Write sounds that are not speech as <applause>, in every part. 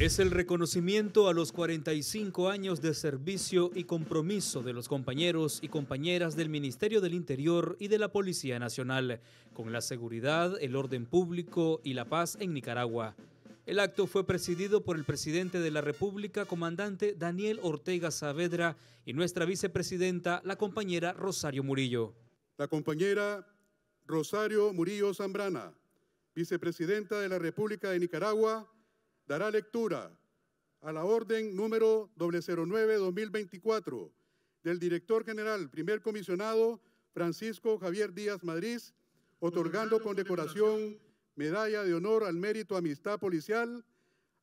Es el reconocimiento a los 45 años de servicio y compromiso de los compañeros y compañeras del Ministerio del Interior y de la Policía Nacional con la seguridad, el orden público y la paz en Nicaragua. El acto fue presidido por el presidente de la República, comandante Daniel Ortega Saavedra, y nuestra vicepresidenta, la compañera Rosario Murillo. La compañera Rosario Murillo Zambrana, vicepresidenta de la República de Nicaragua, dará lectura a la orden número 009-2024 del director general, primer comisionado Francisco Javier Díaz Madrid, otorgando con decoración medalla de honor al mérito amistad policial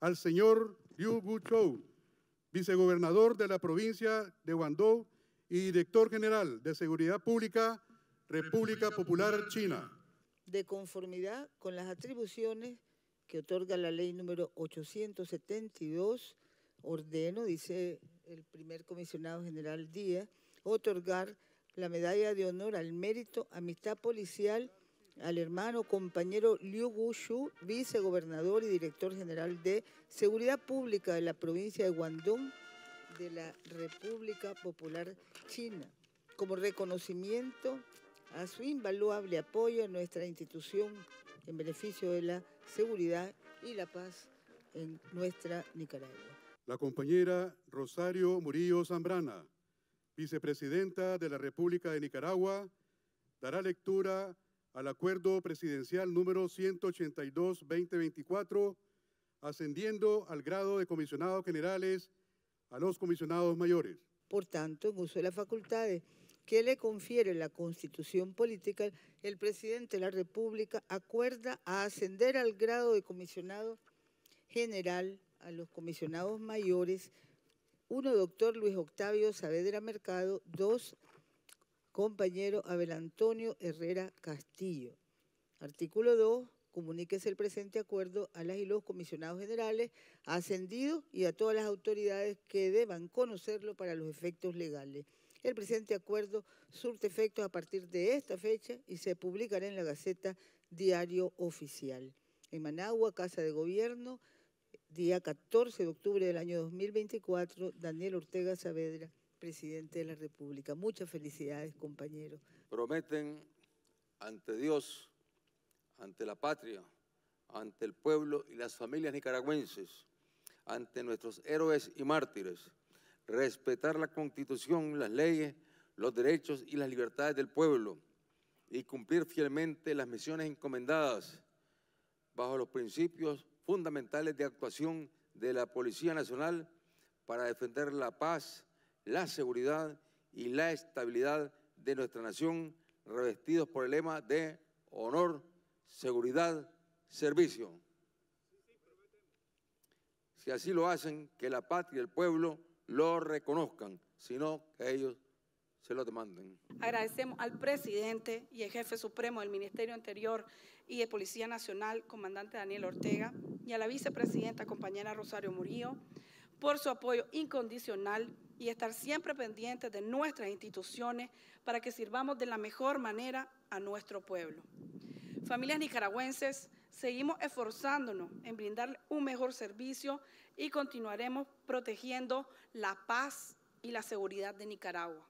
al señor Liu Chou, vicegobernador de la provincia de Guangdong y director general de Seguridad Pública, República Popular China. De conformidad con las atribuciones que otorga la ley número 872, ordeno, dice el primer comisionado general Díaz, otorgar la medalla de honor al mérito amistad policial al hermano compañero Liu Guxu, vicegobernador y director general de Seguridad Pública de la provincia de Guangdong de la República Popular China, como reconocimiento a su invaluable apoyo a nuestra institución en beneficio de la seguridad y la paz en nuestra Nicaragua. La compañera Rosario Murillo Zambrana, vicepresidenta de la República de Nicaragua, dará lectura al Acuerdo Presidencial número 182-2024, ascendiendo al grado de comisionados generales a los comisionados mayores. Por tanto, en uso de las facultades que le confiere la constitución política, el presidente de la República acuerda a ascender al grado de comisionado general a los comisionados mayores, uno doctor Luis Octavio Saavedra Mercado, dos compañero Abel Antonio Herrera Castillo. Artículo 2. Comuníquese el presente acuerdo a las y los comisionados generales ascendidos y a todas las autoridades que deban conocerlo para los efectos legales. El presente acuerdo surte efectos a partir de esta fecha y se publicará en la Gaceta Diario Oficial. En Managua, Casa de Gobierno, día 14 de octubre del año 2024, Daniel Ortega Saavedra, presidente de la República. Muchas felicidades, compañeros. Prometen ante Dios, ante la patria, ante el pueblo y las familias nicaragüenses, ante nuestros héroes y mártires, respetar la constitución, las leyes, los derechos y las libertades del pueblo y cumplir fielmente las misiones encomendadas bajo los principios fundamentales de actuación de la Policía Nacional para defender la paz, la seguridad y la estabilidad de nuestra nación, revestidos por el lema de honor, seguridad, servicio. Si así lo hacen, que la patria y el pueblo lo reconozcan, sino que ellos se lo demanden. Agradecemos al presidente y el jefe supremo del Ministerio Interior y de Policía Nacional, comandante Daniel Ortega, y a la vicepresidenta, compañera Rosario Murillo, por su apoyo incondicional y estar siempre pendientes de nuestras instituciones para que sirvamos de la mejor manera a nuestro pueblo. Familias nicaragüenses, seguimos esforzándonos en brindar un mejor servicio y continuaremos protegiendo la paz y la seguridad de Nicaragua.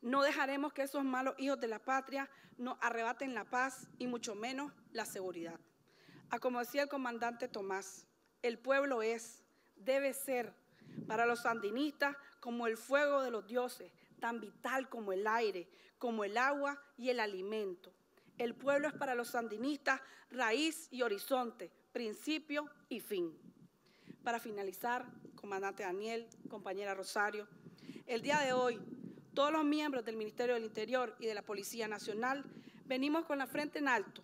No dejaremos que esos malos hijos de la patria nos arrebaten la paz y mucho menos la seguridad. A ah, como decía el comandante Tomás, el pueblo es, debe ser, para los sandinistas como el fuego de los dioses, tan vital como el aire, como el agua y el alimento. El pueblo es para los sandinistas raíz y horizonte, principio y fin. Para finalizar, comandante Daniel, compañera Rosario, el día de hoy todos los miembros del Ministerio del Interior y de la Policía Nacional venimos con la frente en alto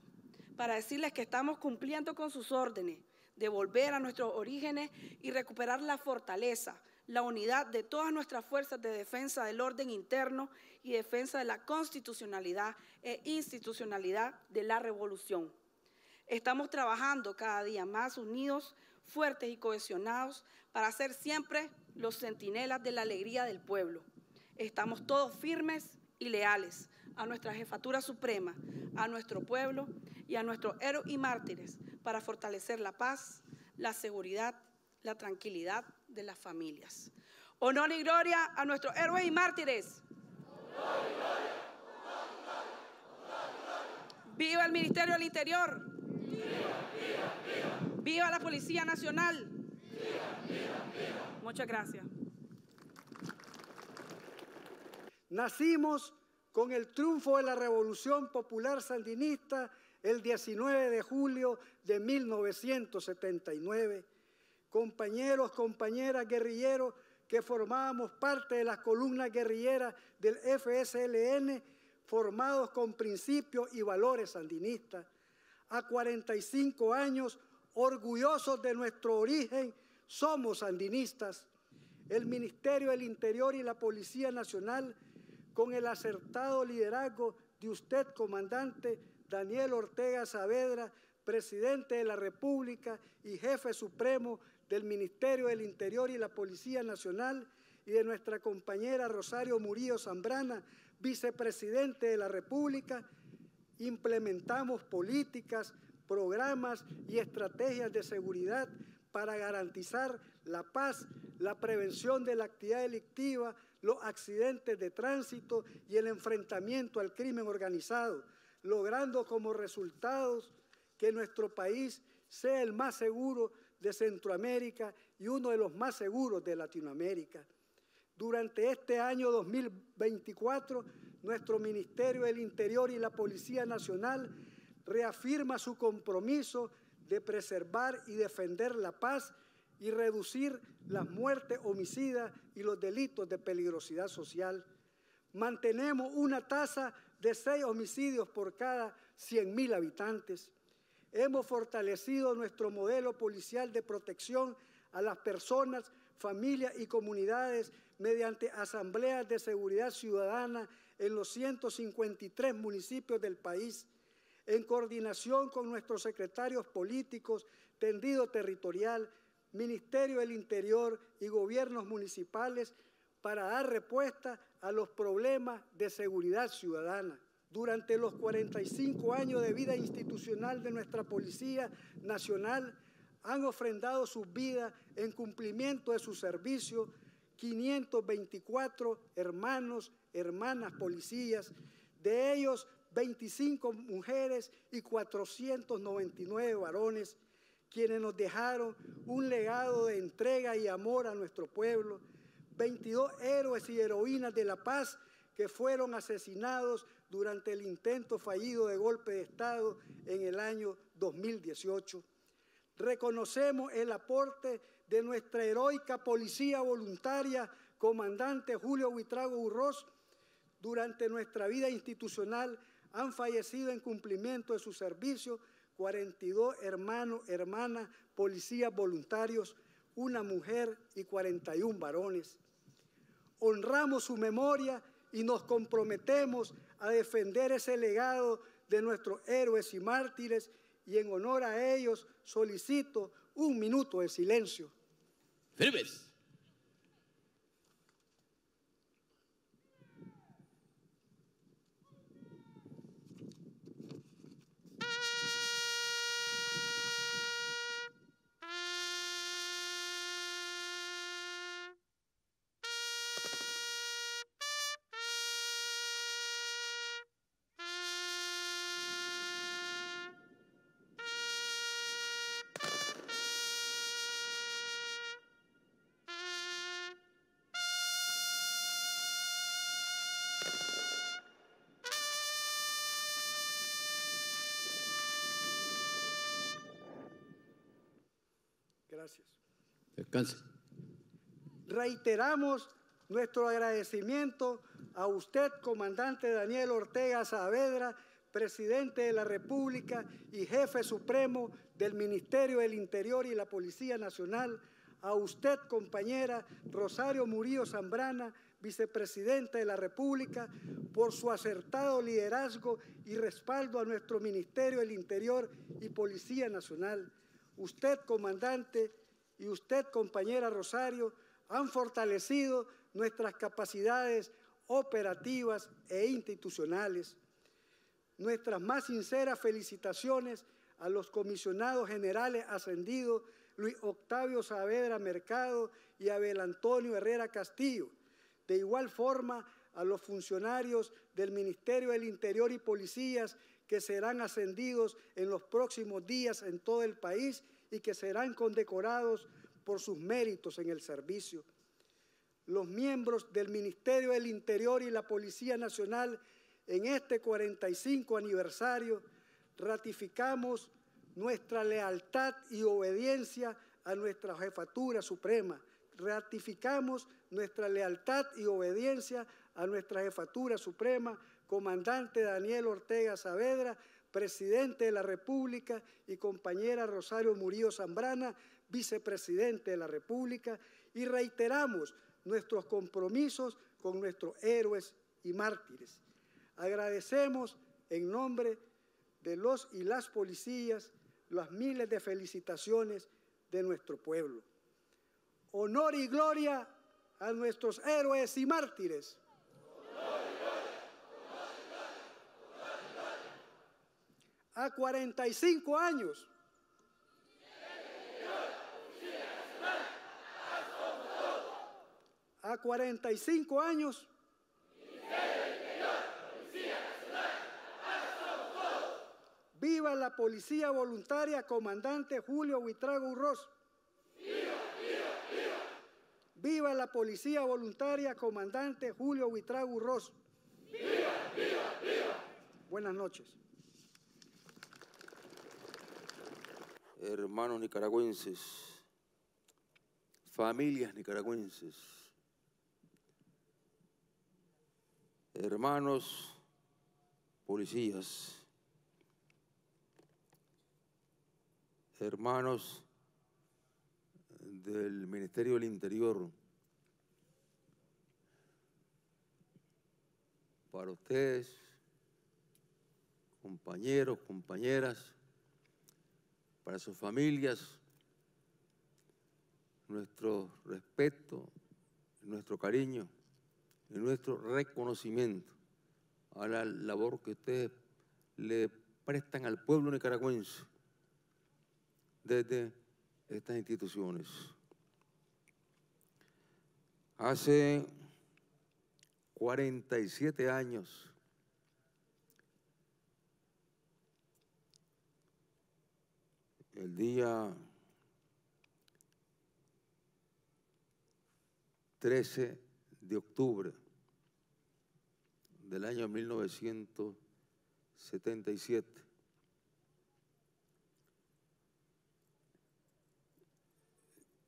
para decirles que estamos cumpliendo con sus órdenes de volver a nuestros orígenes y recuperar la fortaleza la unidad de todas nuestras fuerzas de defensa del orden interno y defensa de la constitucionalidad e institucionalidad de la revolución. Estamos trabajando cada día más unidos, fuertes y cohesionados para ser siempre los centinelas de la alegría del pueblo. Estamos todos firmes y leales a nuestra jefatura suprema, a nuestro pueblo y a nuestros héroes y mártires para fortalecer la paz, la seguridad, la tranquilidad de las familias. Honor y gloria a nuestros héroes y mártires. Viva el Ministerio del Interior. Viva, Viva la Policía Nacional. Viva, viva, viva. Muchas gracias. Nacimos con el triunfo de la Revolución Popular Sandinista el 19 de julio de 1979 compañeros, compañeras, guerrilleros que formábamos parte de las columnas guerrilleras del FSLN, formados con principios y valores sandinistas. A 45 años, orgullosos de nuestro origen, somos sandinistas. El Ministerio del Interior y la Policía Nacional, con el acertado liderazgo de usted, comandante Daniel Ortega Saavedra, presidente de la República y jefe supremo del Ministerio del Interior y la Policía Nacional y de nuestra compañera Rosario Murillo Zambrana, vicepresidente de la República, implementamos políticas, programas y estrategias de seguridad para garantizar la paz, la prevención de la actividad delictiva, los accidentes de tránsito y el enfrentamiento al crimen organizado, logrando como resultados que nuestro país sea el más seguro de Centroamérica y uno de los más seguros de Latinoamérica. Durante este año 2024, nuestro Ministerio del Interior y la Policía Nacional reafirma su compromiso de preservar y defender la paz y reducir las muertes homicidas y los delitos de peligrosidad social. Mantenemos una tasa de seis homicidios por cada 100.000 habitantes. Hemos fortalecido nuestro modelo policial de protección a las personas, familias y comunidades mediante asambleas de seguridad ciudadana en los 153 municipios del país, en coordinación con nuestros secretarios políticos, tendido territorial, Ministerio del Interior y gobiernos municipales para dar respuesta a los problemas de seguridad ciudadana. Durante los 45 años de vida institucional de nuestra Policía Nacional, han ofrendado sus vidas en cumplimiento de su servicio 524 hermanos, hermanas policías, de ellos 25 mujeres y 499 varones, quienes nos dejaron un legado de entrega y amor a nuestro pueblo, 22 héroes y heroínas de la paz que fueron asesinados durante el intento fallido de golpe de Estado en el año 2018. Reconocemos el aporte de nuestra heroica policía voluntaria, comandante Julio Huitrago Urroz, durante nuestra vida institucional han fallecido en cumplimiento de su servicio 42 hermanos, hermanas, policías voluntarios, una mujer y 41 varones. Honramos su memoria y nos comprometemos a defender ese legado de nuestros héroes y mártires y en honor a ellos solicito un minuto de silencio. Gracias. Reiteramos nuestro agradecimiento a usted, comandante Daniel Ortega Saavedra, presidente de la República y jefe supremo del Ministerio del Interior y la Policía Nacional, a usted, compañera Rosario Murillo Zambrana, vicepresidenta de la República, por su acertado liderazgo y respaldo a nuestro Ministerio del Interior y Policía Nacional usted comandante y usted compañera Rosario han fortalecido nuestras capacidades operativas e institucionales. Nuestras más sinceras felicitaciones a los comisionados generales ascendidos Luis Octavio Saavedra Mercado y Abel Antonio Herrera Castillo. De igual forma, a los funcionarios del Ministerio del Interior y Policías que serán ascendidos en los próximos días en todo el país y que serán condecorados por sus méritos en el servicio. Los miembros del Ministerio del Interior y la Policía Nacional en este 45 aniversario ratificamos nuestra lealtad y obediencia a nuestra jefatura suprema. Ratificamos nuestra lealtad y obediencia a nuestra jefatura suprema comandante Daniel Ortega Saavedra, presidente de la República, y compañera Rosario Murillo Zambrana, vicepresidente de la República, y reiteramos nuestros compromisos con nuestros héroes y mártires. Agradecemos en nombre de los y las policías las miles de felicitaciones de nuestro pueblo. Honor y gloria a nuestros héroes y mártires. a 45 años. A 45 años. Viva la Policía Voluntaria, comandante Julio Huitrago Urroz. Viva, viva, viva. Viva la Policía Voluntaria, comandante Julio Huitrago Urroz. Viva, viva, viva. Buenas noches. hermanos nicaragüenses, familias nicaragüenses, hermanos policías, hermanos del Ministerio del Interior, para ustedes, compañeros, compañeras, para sus familias, nuestro respeto, nuestro cariño y nuestro reconocimiento a la labor que ustedes le prestan al pueblo nicaragüense desde estas instituciones. Hace 47 años el día 13 de octubre del año 1977.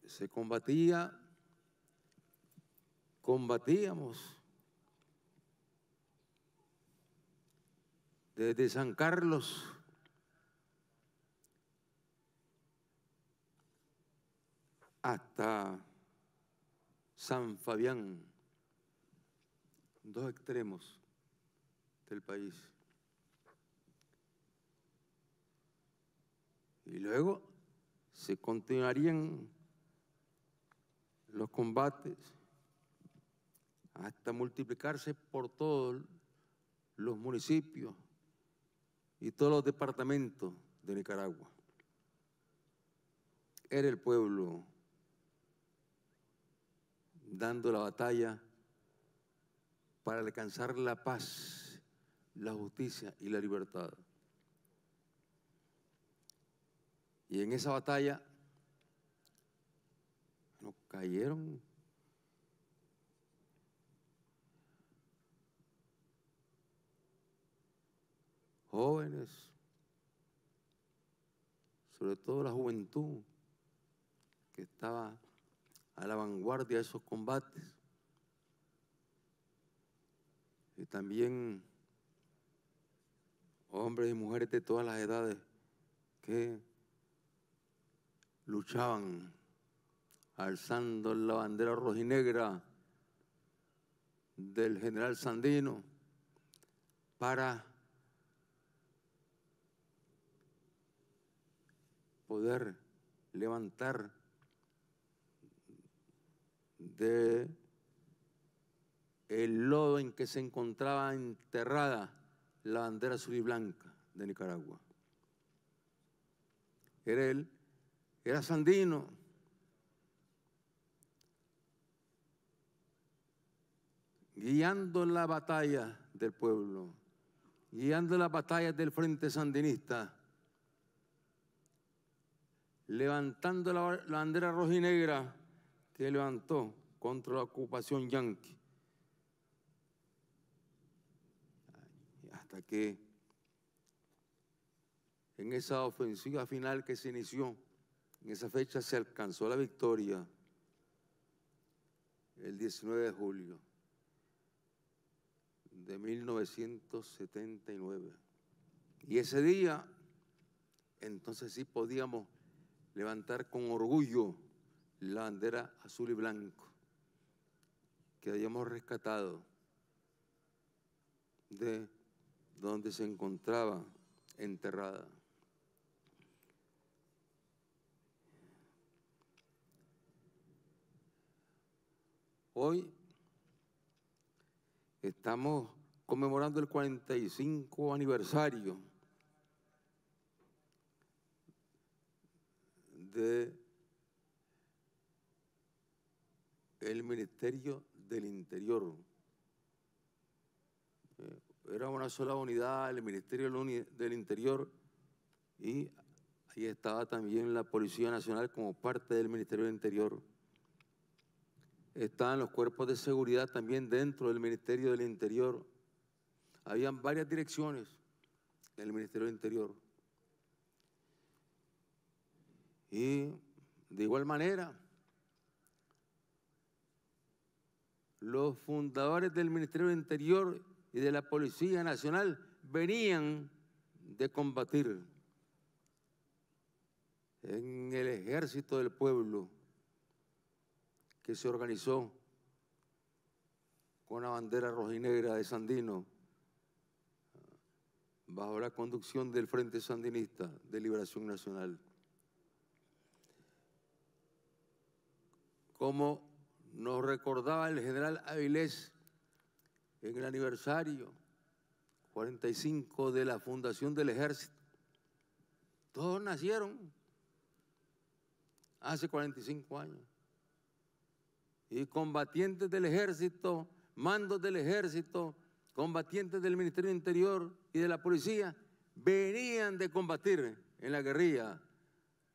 Se combatía, combatíamos desde San Carlos hasta San Fabián, dos extremos del país. Y luego se continuarían los combates hasta multiplicarse por todos los municipios y todos los departamentos de Nicaragua. Era el pueblo dando la batalla para alcanzar la paz, la justicia y la libertad. Y en esa batalla nos cayeron jóvenes, sobre todo la juventud que estaba a la vanguardia de esos combates. Y también hombres y mujeres de todas las edades que luchaban alzando la bandera rojinegra del general Sandino para poder levantar de el lodo en que se encontraba enterrada la bandera azul y blanca de Nicaragua. Era él, era Sandino. Guiando la batalla del pueblo, guiando la batalla del frente sandinista, levantando la, bandera roja y negra que levantó contra la ocupación yanqui. Hasta que en esa ofensiva final que se inició, en esa fecha se alcanzó la victoria el 19 de julio de 1979. Y ese día, entonces sí podíamos levantar con orgullo la bandera azul y blanco que hayamos rescatado de donde se encontraba enterrada. Hoy estamos conmemorando el 45 aniversario de el ministerio del Interior. Eh, era una sola unidad, el Ministerio del Interior, y ahí estaba también la Policía Nacional como parte del Ministerio del Interior. Estaban los cuerpos de seguridad también dentro del Ministerio del Interior. Habían varias direcciones del Ministerio del Interior. Y de igual manera, los fundadores del Ministerio del Interior y de la Policía Nacional venían de combatir en el ejército del pueblo que se organizó con la bandera rojinegra de Sandino bajo la conducción del Frente Sandinista de Liberación Nacional. Como nos recordaba el general Avilés en el aniversario 45 de la fundación del ejército. Todos nacieron hace 45 años. Y combatientes del ejército, mandos del ejército, combatientes del Ministerio Interior y de la policía, venían de combatir en la guerrilla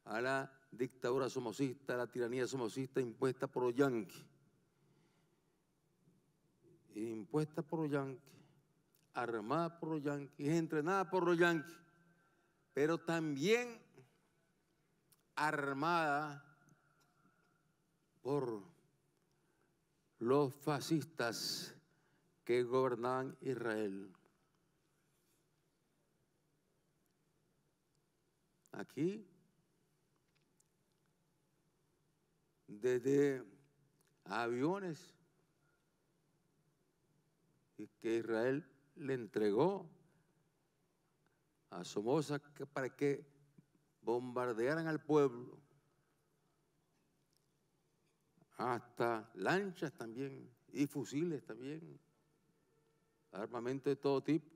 a la dictadura somocista, a la tiranía somocista impuesta por los yanquis. Eh, impuesta por los yanquis, armada por los yanquis, entrenada por los yanquis, pero también armada por los fascistas que gobernaban Israel. Aquí, desde aviones que Israel le entregó a Somoza para que bombardearan al pueblo. Hasta lanchas también y fusiles también, armamento de todo tipo,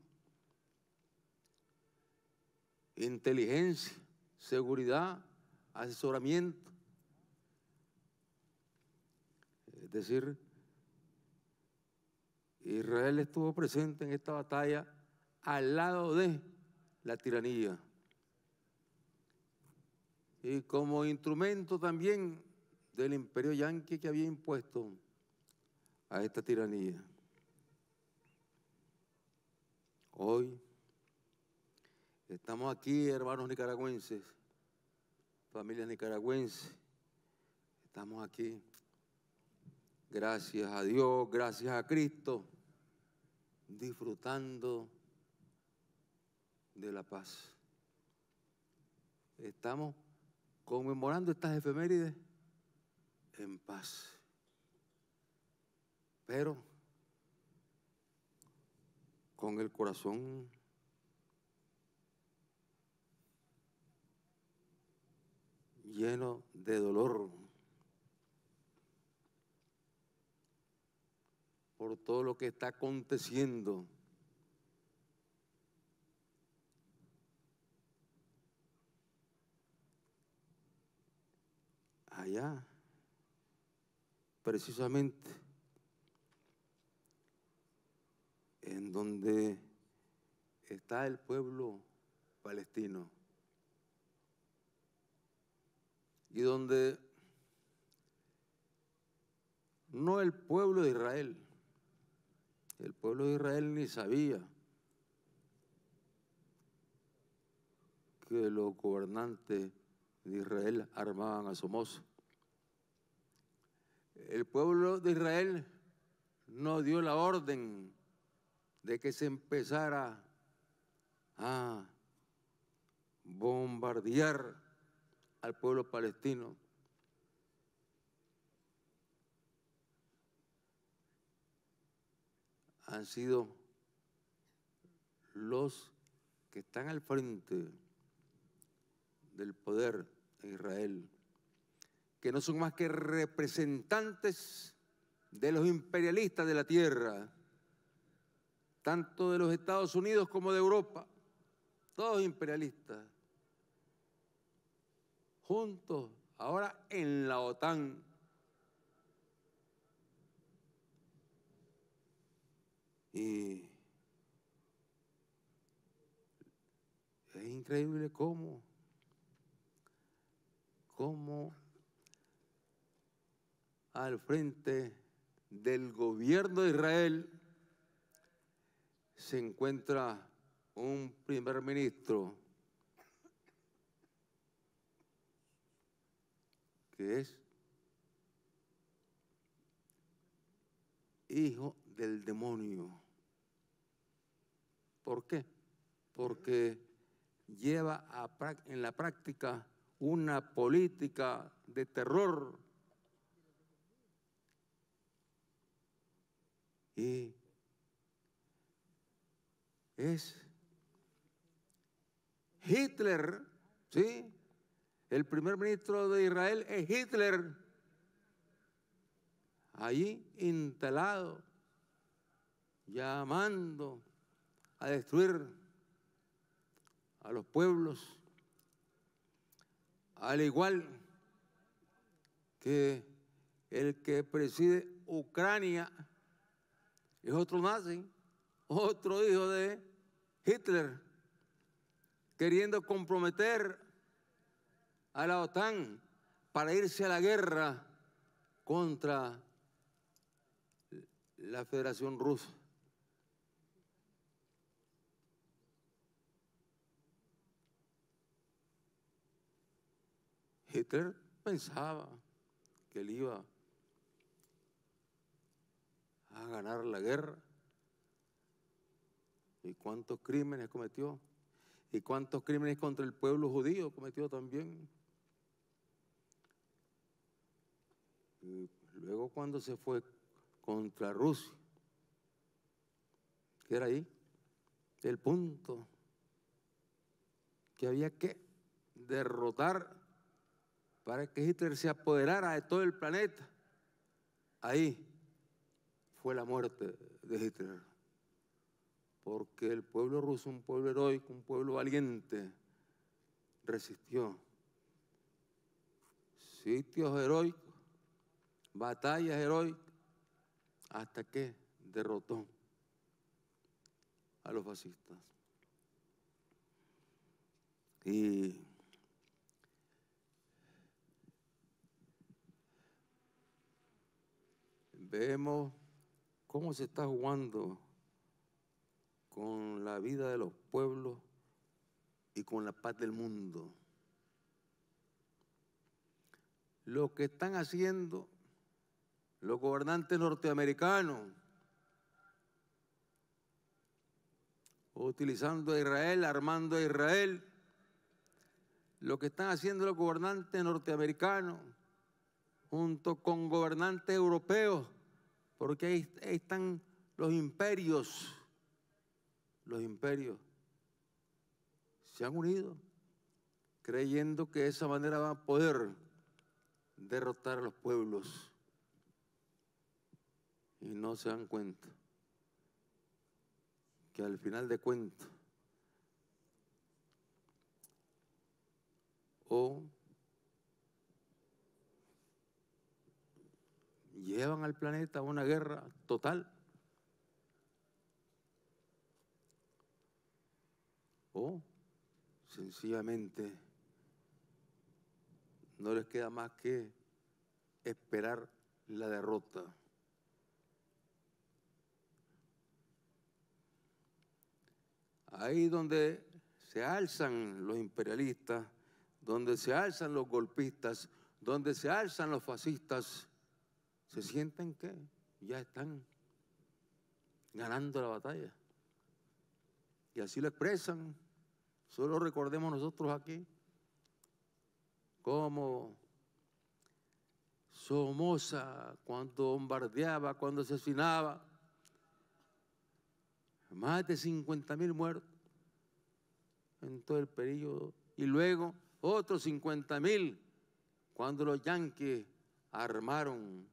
inteligencia, seguridad, asesoramiento. Es decir, Israel estuvo presente en esta batalla al lado de la tiranía. Y como instrumento también del imperio yanqui que había impuesto a esta tiranía. Hoy estamos aquí, hermanos nicaragüenses, familias nicaragüenses, estamos aquí. Gracias a Dios, gracias a Cristo disfrutando de la paz. Estamos conmemorando estas efemérides en paz. Pero con el corazón lleno de dolor por todo lo que está aconteciendo. Allá, precisamente, en donde está el pueblo palestino y donde no el pueblo de Israel, el pueblo de Israel ni sabía que los gobernantes de Israel armaban a Somoza. El pueblo de Israel no dio la orden de que se empezara a bombardear al pueblo palestino. han sido los que están al frente del poder de Israel, que no son más que representantes de los imperialistas de la tierra, tanto de los Estados Unidos como de Europa, todos imperialistas, juntos ahora en la OTAN Y eh, es increíble cómo, cómo al frente del gobierno de Israel se encuentra un primer ministro que es hijo del demonio. ¿Por qué? Porque lleva en la práctica una política de terror. Y es Hitler, ¿sí? El primer ministro de Israel es Hitler, allí instalado, llamando a destruir a los pueblos, al igual que el que preside Ucrania es otro nazi, otro hijo de Hitler, queriendo comprometer a la OTAN para irse a la guerra contra la Federación Rusa. Hitler pensaba que él iba a ganar la guerra. ¿Y cuántos crímenes cometió? ¿Y cuántos crímenes contra el pueblo judío cometió también? luego cuando se fue contra Rusia, que era ahí el punto que había que derrotar para que Hitler se apoderara de todo el planeta. Ahí fue la muerte de Hitler. Porque el pueblo ruso, un pueblo heroico, un pueblo valiente, resistió. Sitios heroicos, batallas heroicas, hasta que derrotó a los fascistas. Y vemos cómo se está jugando con la vida de los pueblos y con la paz del mundo. Lo que están haciendo los gobernantes norteamericanos, utilizando a Israel, armando a Israel, lo que están haciendo los gobernantes norteamericanos junto con gobernantes europeos porque ahí están los imperios. Los imperios se han unido creyendo que de esa manera van a poder derrotar a los pueblos. Y no se dan cuenta que al final de cuentas, o llevan al planeta a una guerra total. O sencillamente no les queda más que esperar la derrota. Ahí donde se alzan los imperialistas, donde se alzan los golpistas, donde se alzan los fascistas, se sienten que ya están ganando la batalla. Y así lo expresan. Solo recordemos nosotros aquí cómo Somoza, cuando bombardeaba, cuando asesinaba, más de 50 mil muertos en todo el periodo. Y luego otros 50 mil cuando los yanquis armaron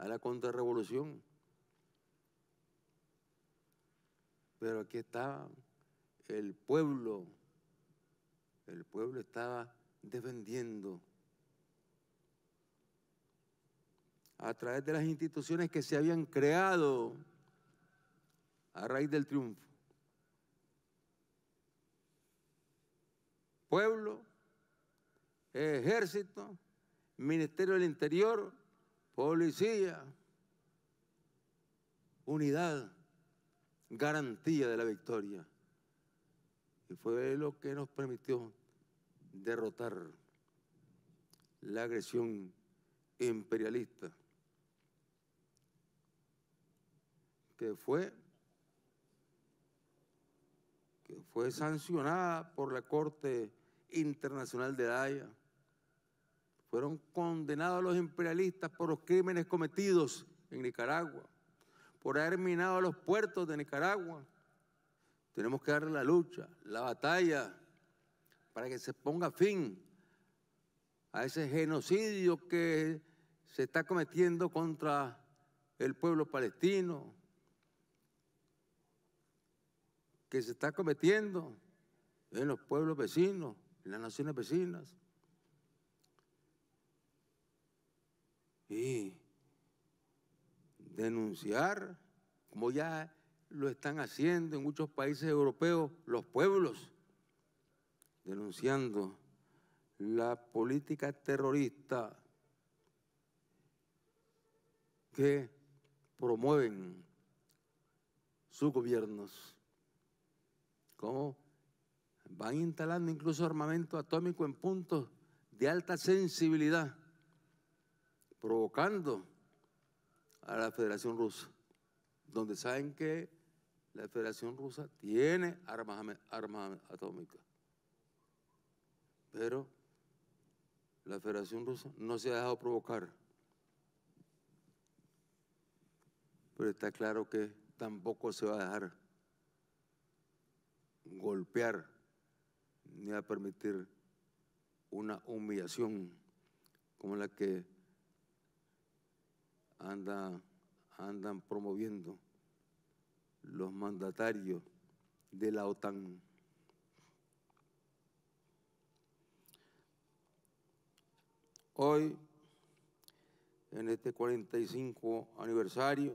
a la contrarrevolución. Pero aquí estaba el pueblo, el pueblo estaba defendiendo a través de las instituciones que se habían creado a raíz del triunfo. Pueblo, ejército, Ministerio del Interior, policía, unidad, garantía de la victoria. Y fue lo que nos permitió derrotar la agresión imperialista, que fue, que fue sancionada por la Corte Internacional de La Haya fueron condenados los imperialistas por los crímenes cometidos en Nicaragua, por haber minado los puertos de Nicaragua. Tenemos que darle la lucha, la batalla, para que se ponga fin a ese genocidio que se está cometiendo contra el pueblo palestino, que se está cometiendo en los pueblos vecinos, en las naciones vecinas. y denunciar, como ya lo están haciendo en muchos países europeos, los pueblos, denunciando la política terrorista que promueven sus gobiernos, como van instalando incluso armamento atómico en puntos de alta sensibilidad provocando a la Federación Rusa, donde saben que la Federación Rusa tiene armas, armas atómicas. Pero la Federación Rusa no se ha dejado provocar. Pero está claro que tampoco se va a dejar golpear ni a permitir una humillación como la que anda, andan promoviendo los mandatarios de la OTAN. Hoy, en este 45 aniversario,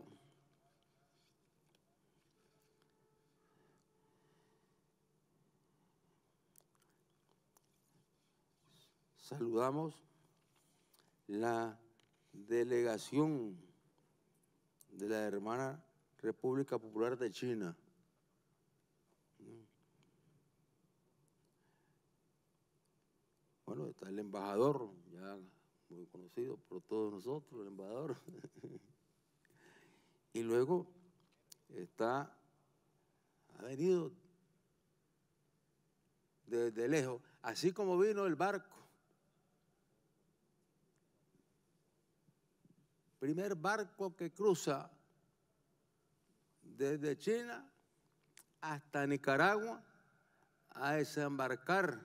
saludamos la delegación de la hermana República Popular de China. Bueno, está el embajador, ya muy conocido por todos nosotros, el embajador. <laughs> y luego está, ha venido desde lejos, así como vino el barco primer barco que cruza desde China hasta Nicaragua a desembarcar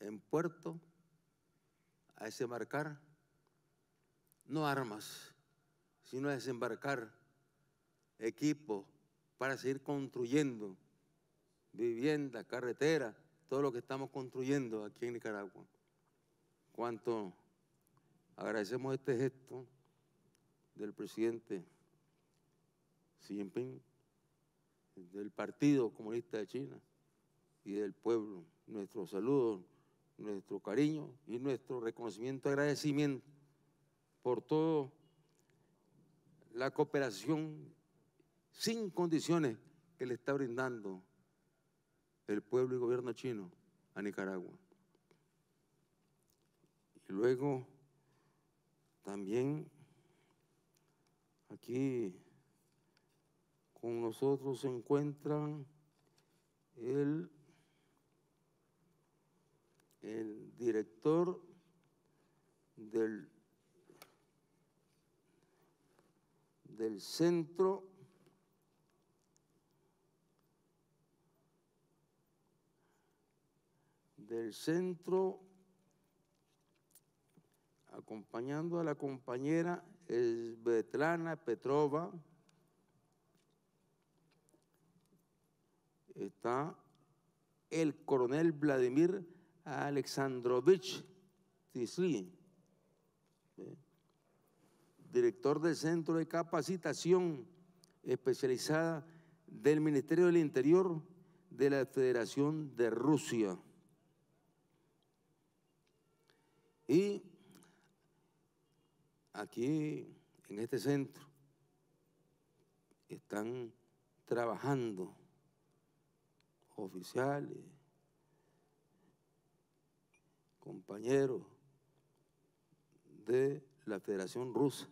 en puerto, a desembarcar no armas, sino a desembarcar equipo para seguir construyendo vivienda, carretera, todo lo que estamos construyendo aquí en Nicaragua. cuánto Agradecemos este gesto del presidente Xi Jinping, del Partido Comunista de China y del pueblo. Nuestro saludo, nuestro cariño y nuestro reconocimiento, agradecimiento por toda la cooperación sin condiciones que le está brindando el pueblo y gobierno chino a Nicaragua. Y luego también aquí con nosotros se encuentran el, el director del, del centro del centro acompañando a la compañera Svetlana Petrova, está el coronel Vladimir Alexandrovich Tisli, director del Centro de Capacitación Especializada del Ministerio del Interior de la Federación de Rusia. Y aquí en este centro están trabajando oficiales, compañeros de la Federación Rusa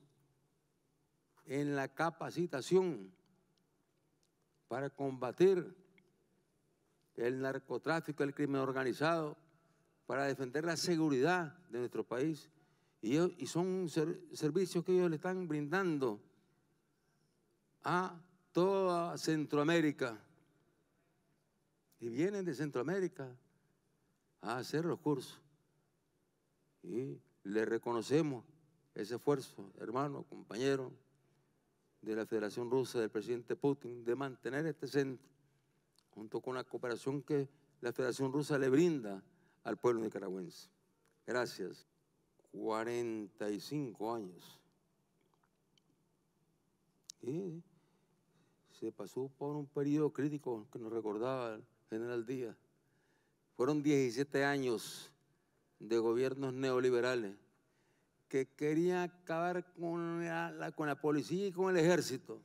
en la capacitación para combatir el narcotráfico, el crimen organizado, para defender la seguridad de nuestro país y, son servicios que ellos le están brindando a toda Centroamérica. Y vienen de Centroamérica a hacer los cursos. Y le reconocemos ese esfuerzo, hermano, compañero, de la Federación Rusa, del presidente Putin, de mantener este centro, junto con la cooperación que la Federación Rusa le brinda al pueblo nicaragüense. Gracias. 45 años. Y se pasó por un periodo crítico que nos recordaba el general Díaz. Fueron 17 años de gobiernos neoliberales que querían acabar con la, con la policía y con el ejército.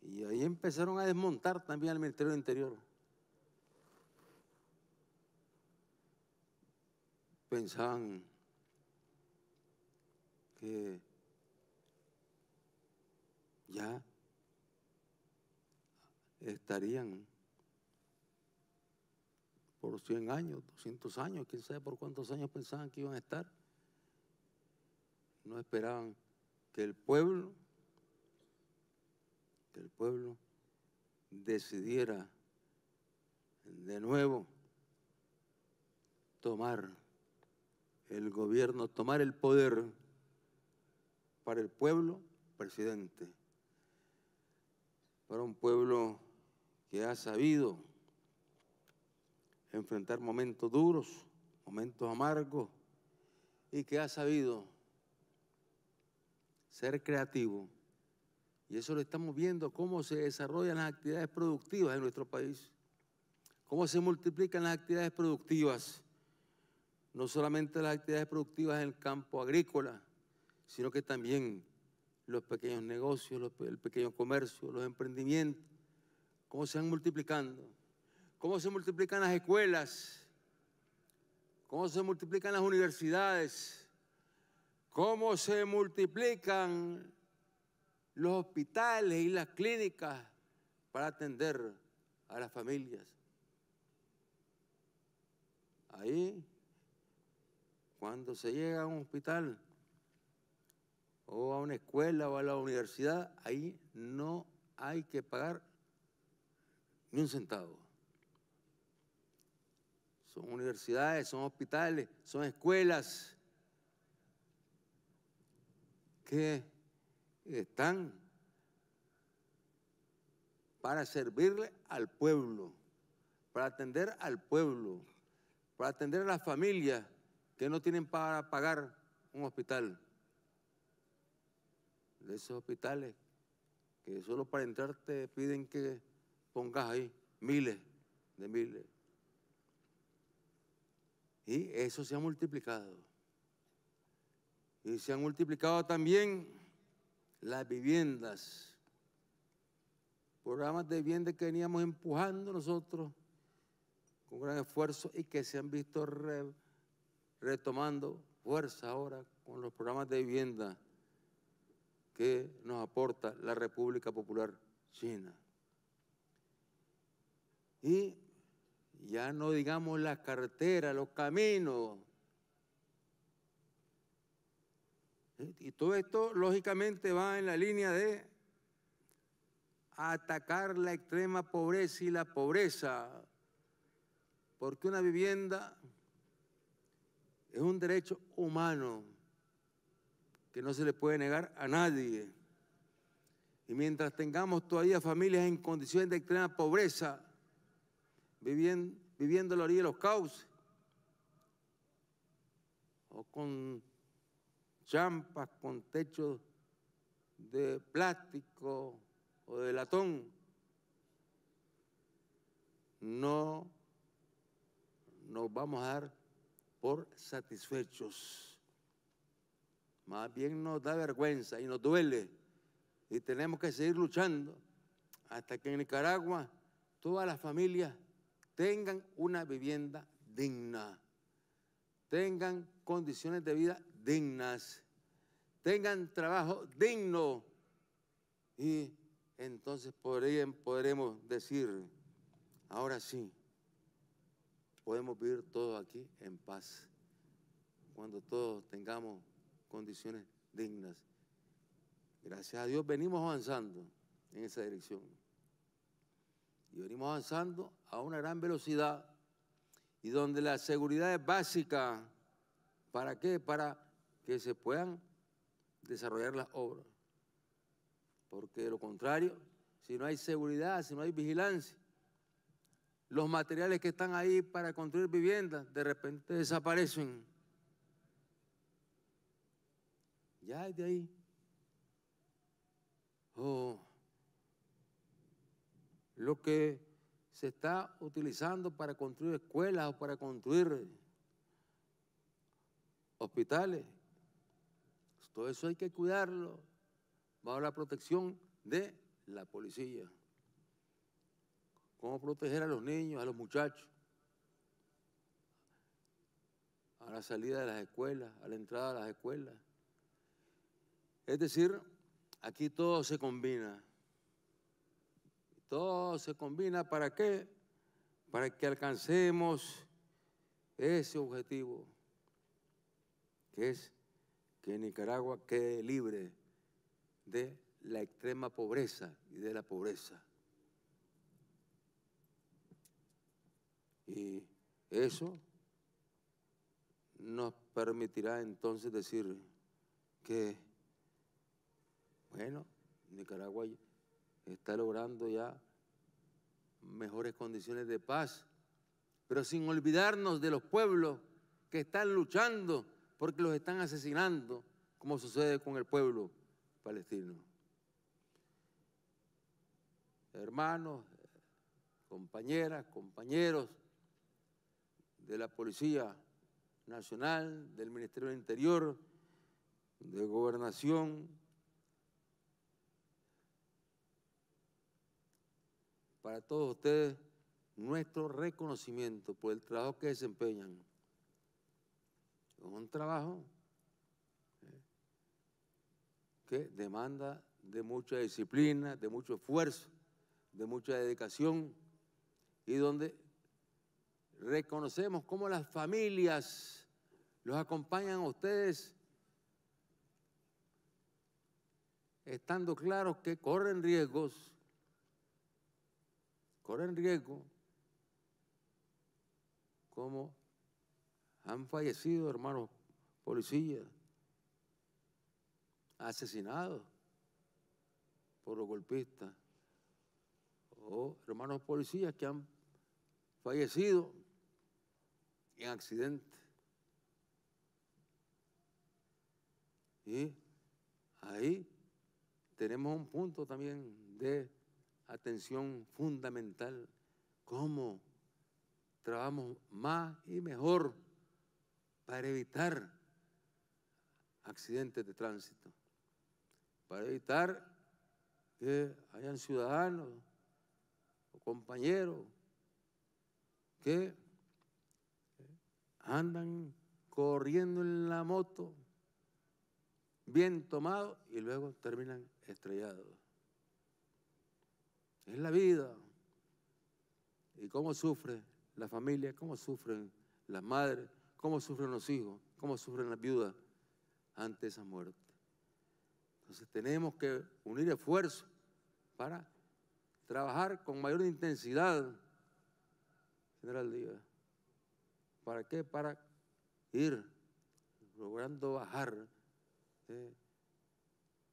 Y ahí empezaron a desmontar también al Ministerio del Interior. pensaban que ya estarían por 100 años, 200 años, quién sabe por cuántos años pensaban que iban a estar. No esperaban que el pueblo, que el pueblo decidiera de nuevo tomar el gobierno, tomar el poder para el pueblo, presidente, para un pueblo que ha sabido enfrentar momentos duros, momentos amargos, y que ha sabido ser creativo. Y eso lo estamos viendo, cómo se desarrollan las actividades productivas en nuestro país, cómo se multiplican las actividades productivas no solamente las actividades productivas en el campo agrícola, sino que también los pequeños negocios, el pequeño comercio, los emprendimientos, cómo se van multiplicando, cómo se multiplican las escuelas, cómo se multiplican las universidades, cómo se multiplican los hospitales y las clínicas para atender a las familias. Ahí cuando se llega a un hospital o a una escuela o a la universidad, ahí no hay que pagar ni un centavo. Son universidades, son hospitales, son escuelas que están para servirle al pueblo, para atender al pueblo, para atender a las familias que no tienen para pagar un hospital. De esos hospitales que solo para entrar te piden que pongas ahí miles de miles. Y eso se ha multiplicado. Y se han multiplicado también las viviendas. Programas de vivienda que veníamos empujando nosotros con gran esfuerzo y que se han visto re retomando fuerza ahora con los programas de vivienda que nos aporta la República Popular China. Y ya no digamos las carreteras, los caminos. Y todo esto lógicamente va en la línea de atacar la extrema pobreza y la pobreza, porque una vivienda es un derecho humano que no se le puede negar a nadie. Y mientras tengamos todavía familias en condiciones de extrema pobreza, viviendo, la orilla de los cauces, o con champas, con techos de plástico o de latón, no nos vamos a dar por satisfechos. Más bien nos da vergüenza y nos duele y tenemos que seguir luchando hasta que en Nicaragua todas las familias tengan una vivienda digna, tengan condiciones de vida dignas, tengan trabajo digno y entonces podremos decir, ahora sí, podemos vivir todos aquí en paz, cuando todos tengamos condiciones dignas. Gracias a Dios venimos avanzando en esa dirección. Y venimos avanzando a una gran velocidad y donde la seguridad es básica. ¿Para qué? Para que se puedan desarrollar las obras. Porque de lo contrario, si no hay seguridad, si no hay vigilancia, los materiales que están ahí para construir viviendas de repente desaparecen. Ya es de ahí. Oh, lo que se está utilizando para construir escuelas o para construir hospitales, todo eso hay que cuidarlo bajo la protección de la policía cómo proteger a los niños, a los muchachos, a la salida de las escuelas, a la entrada de las escuelas. Es decir, aquí todo se combina. Todo se combina para qué? Para que alcancemos ese objetivo, que es que Nicaragua quede libre de la extrema pobreza y de la pobreza. Y eso nos permitirá entonces decir que, bueno, Nicaragua está logrando ya mejores condiciones de paz, pero sin olvidarnos de los pueblos que están luchando porque los están asesinando, como sucede con el pueblo palestino. Hermanos, compañeras, compañeros, de la Policía Nacional, del Ministerio del Interior, de Gobernación, para todos ustedes nuestro reconocimiento por el trabajo que desempeñan. Es un trabajo eh, que demanda de mucha disciplina, de mucho esfuerzo, de mucha dedicación y donde reconocemos cómo las familias los acompañan a ustedes, estando claros que corren riesgos, corren riesgo, como han fallecido hermanos policías, asesinados por los golpistas, o hermanos policías que han fallecido en accidente. Y ahí tenemos un punto también de atención fundamental, cómo trabajamos más y mejor para evitar accidentes de tránsito, para evitar que hayan ciudadanos o compañeros que Andan corriendo en la moto, bien tomados, y luego terminan estrellados. Es la vida. ¿Y cómo sufre la familia? ¿Cómo sufren las madres? ¿Cómo sufren los hijos? ¿Cómo sufren las viudas ante esa muerte? Entonces tenemos que unir esfuerzos para trabajar con mayor intensidad, General Díaz. ¿Para qué? Para ir logrando bajar.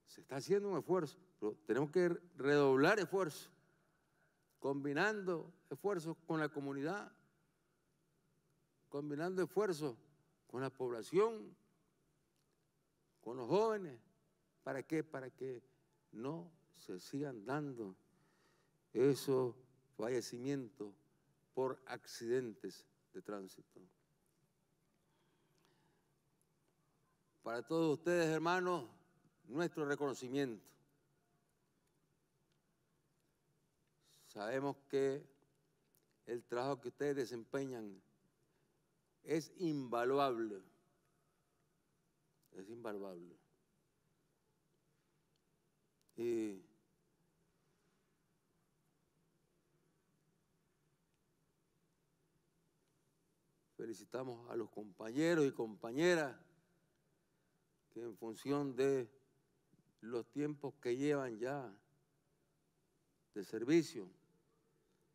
se está haciendo un esfuerzo, pero tenemos que redoblar esfuerzos, combinando esfuerzos con la comunidad, combinando esfuerzos con la población, con los jóvenes. ¿Para qué? Para que no se sigan dando esos fallecimientos por accidentes de tránsito. Para todos ustedes, hermanos, nuestro reconocimiento. Sabemos que el trabajo que ustedes desempeñan es invaluable. Es invaluable. Y Felicitamos a los compañeros y compañeras que en función de los tiempos que llevan ya de servicio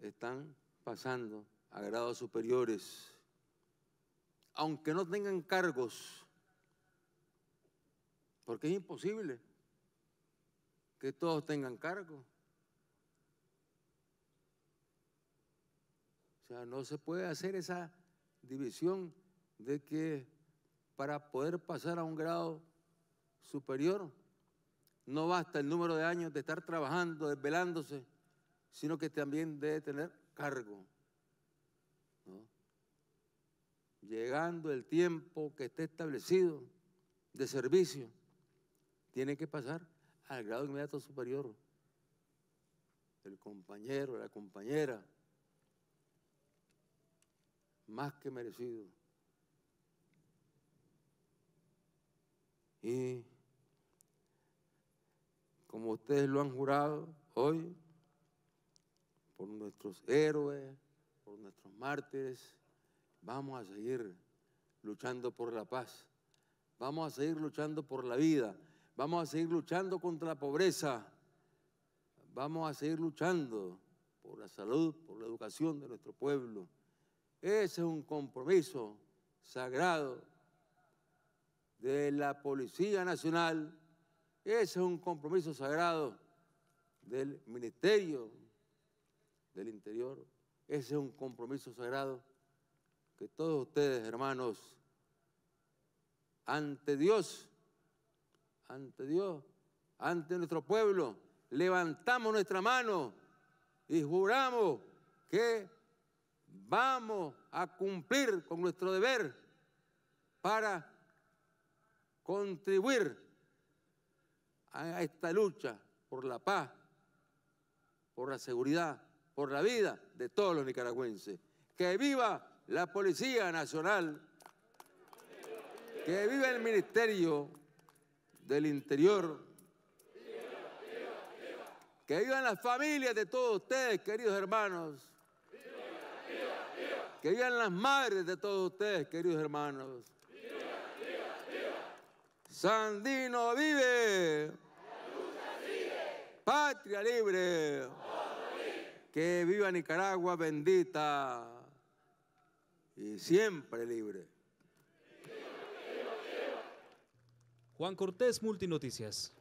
están pasando a grados superiores, aunque no tengan cargos, porque es imposible que todos tengan cargos. O sea, no se puede hacer esa división de que para poder pasar a un grado superior no basta el número de años de estar trabajando, desvelándose, sino que también debe tener cargo. Llegando el tiempo que esté establecido de servicio, tiene que pasar al grado inmediato superior. El compañero, la compañera, más que merecido. Y como ustedes lo han jurado hoy, por nuestros héroes, por nuestros mártires, vamos a seguir luchando por la paz, vamos a seguir luchando por la vida, vamos a seguir luchando contra la pobreza, vamos a seguir luchando por la salud, por la educación de nuestro pueblo. Ese es un compromiso sagrado de la Policía Nacional, ese es un compromiso sagrado del Ministerio del Interior, ese es un compromiso sagrado que todos ustedes, hermanos, ante Dios, ante Dios, ante nuestro pueblo, levantamos nuestra mano y juramos que vamos a cumplir con nuestro deber para contribuir a esta lucha por la paz, por la seguridad, por la vida de todos los nicaragüenses. Que viva la Policía Nacional, que viva el Ministerio del Interior, que vivan las familias de todos ustedes, queridos hermanos. Que vivan las madres de todos ustedes, queridos hermanos. ¡Viva, viva, viva! Sandino vive. La lucha Patria libre. Que viva Nicaragua bendita y siempre libre. Juan Cortés, Multinoticias.